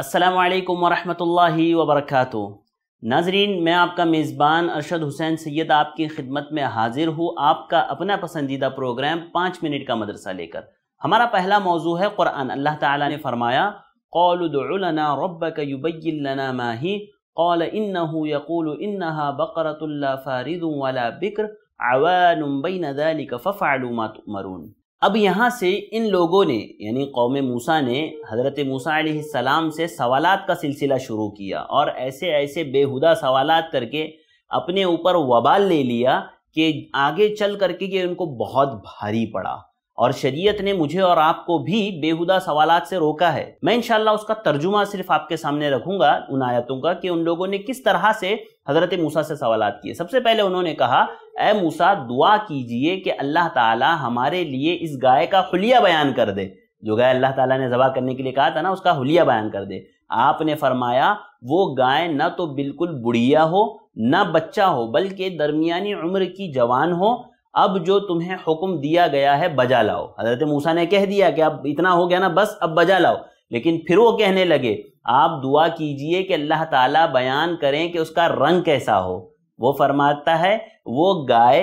असलकम वरहमल वबरक नाजरीन मैं आपका मेज़बान अरशद हुसैन सैयद आपकी खिदमत में हाजिर हूँ आपका अपना पसंदीदा प्रोग्राम पाँच मिनट का मदरसा लेकर हमारा पहला मौजू है क़ुरान अल्लाह ताला ने फरमाया कौलना रबक युबैना माही कौल इन यकूल ولا बकरतुल्ला عوان वाला बिक्र अवानुबैन ما تؤمرون अब यहाँ से इन लोगों ने यानी कौम मूसा ने हज़रत मूसा सलाम से सवाल का सिलसिला शुरू किया और ऐसे ऐसे बेहुदा सवाल करके अपने ऊपर वबाल ले लिया कि आगे चल करके ये उनको बहुत भारी पड़ा और शरीयत ने मुझे और आपको भी बेहुदा सवाल से रोका है मैं इनशाला उसका तर्जुमा सिर्फ आपके सामने रखूंगा उन आयतों का कि उन लोगों ने किस तरह से हज़रत मूसा से सवाल किए सबसे पहले उन्होंने कहा ए मूसा दुआ कीजिए कि अल्लाह ताला हमारे लिए इस गाय का हुलिया बयान कर दे जो गाय अल्लाह ताला ने जबा करने के लिए कहा था ना उसका हुलिया बयान कर दे आपने फरमाया वो गाय ना तो बिल्कुल बुढ़िया हो ना बच्चा हो बल्कि दरमियानी उम्र की जवान हो अब जो तुम्हें हुक्म दिया गया है बजा लाओ हजरत मूसा ने कह दिया कि अब इतना हो गया ना बस अब बजा लाओ लेकिन फिर वो कहने लगे आप दुआ कीजिए कि अल्लाह ताला बयान करें कि उसका रंग कैसा हो वो फरमाता है वो गाय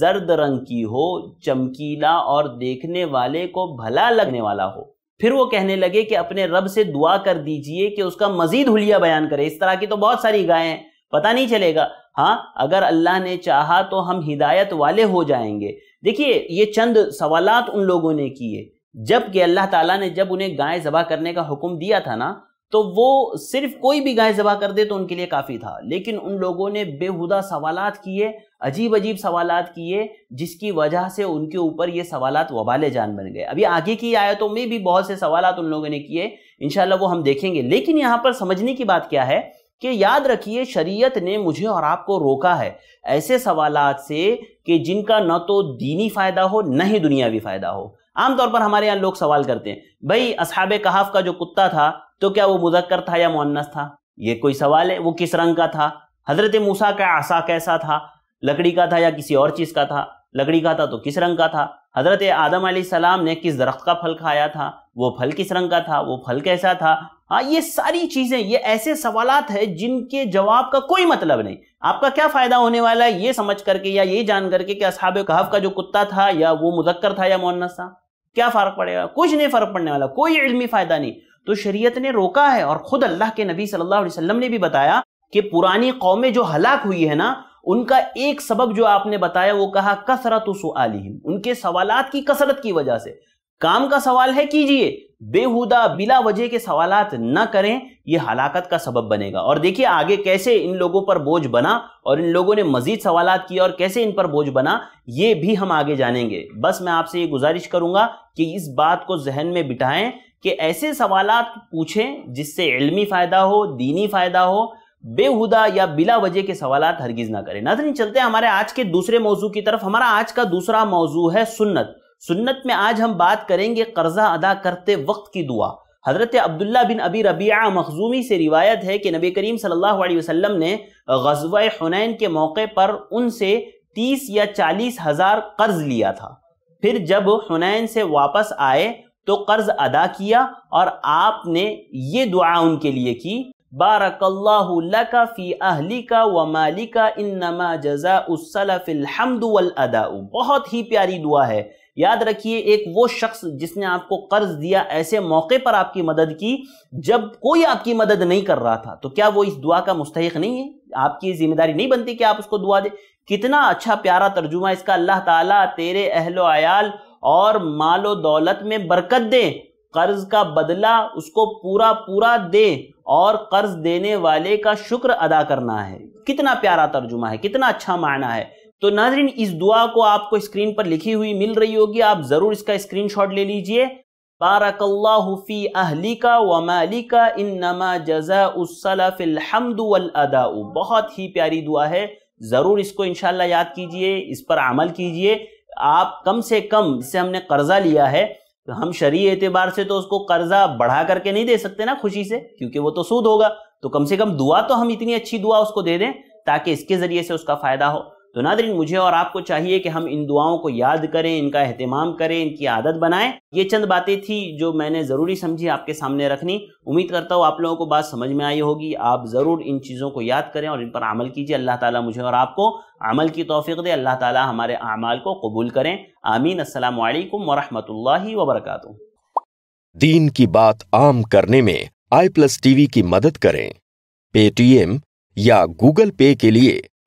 जर्द रंग की हो चमकीला और देखने वाले को भला लगने वाला हो फिर वो कहने लगे कि अपने रब से दुआ कर दीजिए कि उसका मजीद हुलिया बयान करे इस तरह की तो बहुत सारी गायें हैं पता नहीं चलेगा हाँ अगर अल्लाह ने चाहा तो हम हिदायत वाले हो जाएंगे देखिए ये चंद सवालात उन लोगों ने किए जबकि अल्लाह ताला ने जब उन्हें गाय जबा करने का हुक्म दिया था ना तो वो सिर्फ कोई भी गाय जबा कर दे तो उनके लिए काफ़ी था लेकिन उन लोगों ने बेहुदा सवाल किए अजीब अजीब सवाल किए जिसकी वजह से उनके ऊपर ये सवाल वबाले जान बन गए अभी आगे की आयतों में भी बहुत से सवाल उन लोगों ने किए इनशाला वो हम देखेंगे लेकिन यहाँ पर समझने की बात क्या है कि याद रखिए शरीयत ने मुझे और आपको रोका है ऐसे सवालात से कि जिनका न तो दीनी फ़ायदा हो न ही दुनियावी फ़ायदा हो आमतौर पर हमारे यहाँ लोग सवाल करते हैं भाई असहाब कहाफ का जो कुत्ता था तो क्या वो मुजक्कर था या मुन्नस था ये कोई सवाल है वो किस रंग का था हजरत मूसा का आशा कैसा था लकड़ी का था या किसी और चीज़ का था लकड़ी का था तो किस रंग का था हज़रत आदम सलाम ने किस दरख्त का फल खाया था वो फल किस रंग का था वो फल कैसा था हाँ ये सारी चीज़ें ये ऐसे सवालात है जिनके जवाब का कोई मतलब नहीं आपका क्या फ़ायदा होने वाला है ये समझ करके या ये जान करके कि असहाब कहफ का जो कुत्ता था या वो मुजक्कर था या मोनस था क्या फ़र्क पड़ेगा कुछ नहीं फ़र्क पड़ने वाला कोई इलमी फ़ायदा नहीं तो शरीयत ने रोका है और ख़ुद अल्लाह के नबी सल्लल्लाहु अलैहि वसल्लम ने भी बताया कि पुरानी कौमें जो हलाक हुई है ना उनका एक सबक जो आपने बताया वो कहा कसरत सुआलिहिम उनके सवालात की कसरत की वजह से काम का सवाल है कीजिए बेहुदा बिला वजह के सवालात न करें ये हलाकत का सबब बनेगा और देखिए आगे कैसे इन लोगों पर बोझ बना और इन लोगों ने मजीद सवालात किए और कैसे इन पर बोझ बना ये भी हम आगे जानेंगे बस मैं आपसे ये गुजारिश करूंगा कि इस बात को जहन में बिठाएं कि ऐसे सवालात पूछें जिससे इल्मी फ़ायदा हो दीनी फ़ायदा हो बेहुदा या बिला वजह के सवाल हरगिज ना करें नाजरीन चलते हैं हमारे आज के दूसरे मौजू की तरफ हमारा आज का दूसरा मौजू है सुन्नत सुन्नत में आज हम बात करेंगे कर्जा अदा करते वक्त की दुआ हजरत अब्दुल्ला बिन अबी रबिया मखजूमी से रिवायत है कि नबी करीम सल्लल्लाहु अलैहि वसल्लम ने गजवा हुनैन के मौके पर उनसे तीस या चालीस हजार कर्ज लिया था फिर जब हुनैन से वापस आए तो कर्ज अदा किया और आपने ये दुआ उनके लिए की बारकल्लाहु लका फ़ी जजा उसलफ़िलहमद बहुत ही प्यारी दुआ है याद रखिए एक वो शख्स जिसने आपको कर्ज दिया ऐसे मौके पर आपकी मदद की जब कोई आपकी मदद नहीं कर रहा था तो क्या वो इस दुआ का मुस्तक नहीं है आपकी जिम्मेदारी नहीं बनती कि आप उसको दुआ दे कितना अच्छा प्यारा तर्जुमा इसका अल्लाह ताला तेरे अहलो आयाल और मालो दौलत में बरकत दे कर्ज का बदला उसको पूरा पूरा दे और कर्ज देने वाले का शुक्र अदा करना है कितना प्यारा तर्जुमा है कितना अच्छा मायना है तो नाजरीन इस दुआ को आपको स्क्रीन पर लिखी हुई मिल रही होगी आप जरूर इसका शॉट ले लीजिए बारकल्लाफी अहलिका इन नमा जजा बहुत ही प्यारी दुआ है ज़रूर इसको इनशाला याद कीजिए इस पर अमल कीजिए आप कम से कम इसे हमने कर्जा लिया है तो हम शरी एतबार से तो उसको कर्जा बढ़ा करके नहीं दे सकते ना खुशी से क्योंकि वो तो सूद होगा तो कम से कम दुआ तो हम इतनी अच्छी दुआ उसको दे दें ताकि इसके जरिए से उसका फायदा हो तो नादरीन मुझे और आपको चाहिए कि हम इन दुआओं को याद करें इनका अहतमाम करें इनकी आदत बनाएं ये चंद बातें थी जो मैंने ज़रूरी समझी आपके सामने रखनी उम्मीद करता हूँ आप लोगों को बात समझ में आई होगी आप ज़रूर इन चीज़ों को याद करें और इन पर अमल कीजिए अल्लाह ताला मुझे और आपको अमल की तोफ़ी दे अल्लाह ताली हमारे अमाल को कबूल करें आमीन असल वरहमल वबरक दीन की बात आम करने में आई प्लस टीवी की मदद करें पेटीएम या गूगल पे के लिए